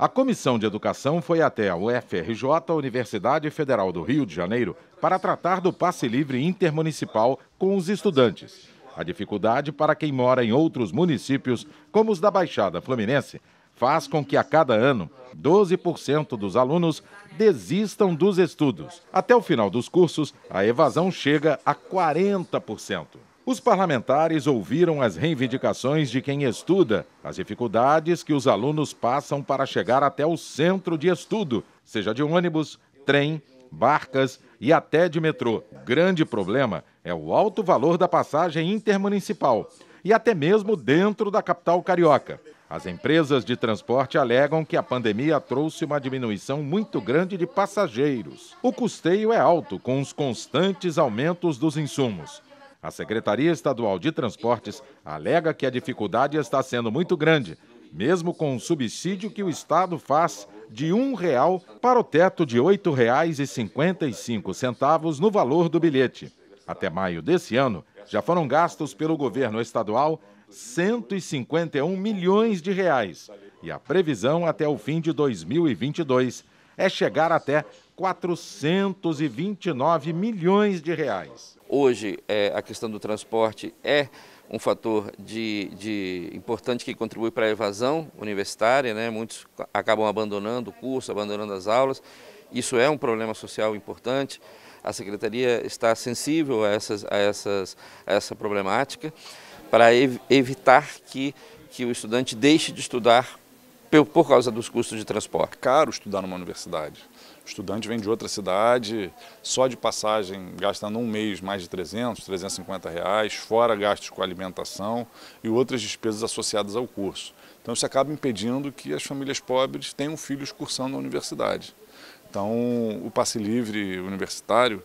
A Comissão de Educação foi até a UFRJ, a Universidade Federal do Rio de Janeiro, para tratar do passe livre intermunicipal com os estudantes. A dificuldade para quem mora em outros municípios, como os da Baixada Fluminense, faz com que a cada ano 12% dos alunos desistam dos estudos. Até o final dos cursos, a evasão chega a 40%. Os parlamentares ouviram as reivindicações de quem estuda, as dificuldades que os alunos passam para chegar até o centro de estudo, seja de ônibus, trem, barcas e até de metrô. Grande problema é o alto valor da passagem intermunicipal e até mesmo dentro da capital carioca. As empresas de transporte alegam que a pandemia trouxe uma diminuição muito grande de passageiros. O custeio é alto, com os constantes aumentos dos insumos. A Secretaria Estadual de Transportes alega que a dificuldade está sendo muito grande, mesmo com o subsídio que o Estado faz de R$ 1,00 para o teto de R$ 8,55 no valor do bilhete. Até maio desse ano, já foram gastos pelo governo estadual 151 milhões de reais. E a previsão até o fim de 2022 é chegar até 429 milhões de reais. Hoje, é, a questão do transporte é um fator de, de, importante que contribui para a evasão universitária, né? muitos acabam abandonando o curso, abandonando as aulas. Isso é um problema social importante. A secretaria está sensível a, essas, a, essas, a essa problemática para ev evitar que, que o estudante deixe de estudar por causa dos custos de transporte. É caro estudar numa universidade. O estudante vem de outra cidade, só de passagem, gastando um mês mais de 300, 350 reais, fora gastos com alimentação e outras despesas associadas ao curso. Então isso acaba impedindo que as famílias pobres tenham filhos cursando a universidade. Então o passe livre universitário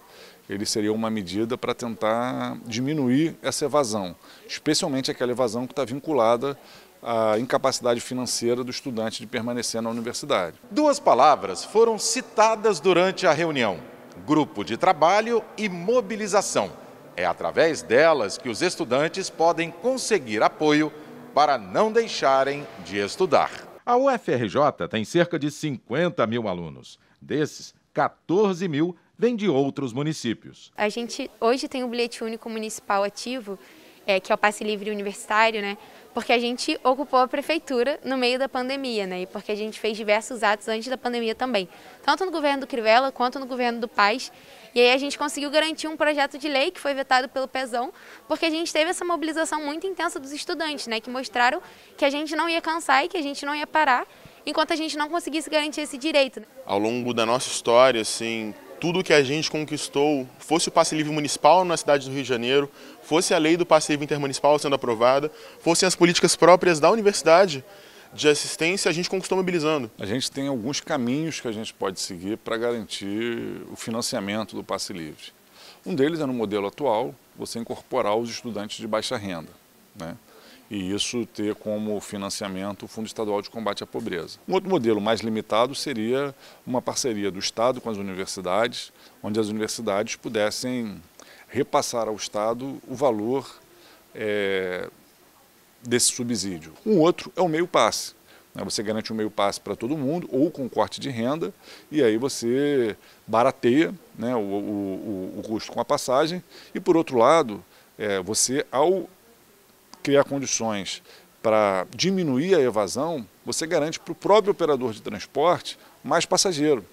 ele seria uma medida para tentar diminuir essa evasão, especialmente aquela evasão que está vinculada a incapacidade financeira do estudante de permanecer na universidade. Duas palavras foram citadas durante a reunião: grupo de trabalho e mobilização. É através delas que os estudantes podem conseguir apoio para não deixarem de estudar. A UFRJ tem cerca de 50 mil alunos. Desses, 14 mil vêm de outros municípios. A gente hoje tem o bilhete único municipal ativo, é, que é o passe livre universitário, né? porque a gente ocupou a prefeitura no meio da pandemia, né? E porque a gente fez diversos atos antes da pandemia também, tanto no governo do Crivella quanto no governo do Paz. E aí a gente conseguiu garantir um projeto de lei que foi vetado pelo Pezão, porque a gente teve essa mobilização muito intensa dos estudantes, né, que mostraram que a gente não ia cansar e que a gente não ia parar enquanto a gente não conseguisse garantir esse direito. Né? Ao longo da nossa história, assim, tudo que a gente conquistou, fosse o passe livre municipal na cidade do Rio de Janeiro, fosse a lei do passe livre intermunicipal sendo aprovada, fossem as políticas próprias da universidade de assistência, a gente conquistou mobilizando. A gente tem alguns caminhos que a gente pode seguir para garantir o financiamento do passe livre. Um deles é no modelo atual, você incorporar os estudantes de baixa renda. Né? e isso ter como financiamento o Fundo Estadual de Combate à Pobreza. Um outro modelo mais limitado seria uma parceria do Estado com as universidades, onde as universidades pudessem repassar ao Estado o valor é, desse subsídio. Um outro é o meio passe. Né? Você garante um meio passe para todo mundo, ou com corte de renda, e aí você barateia né, o, o, o custo com a passagem. E por outro lado, é, você, ao criar condições para diminuir a evasão, você garante para o próprio operador de transporte mais passageiro.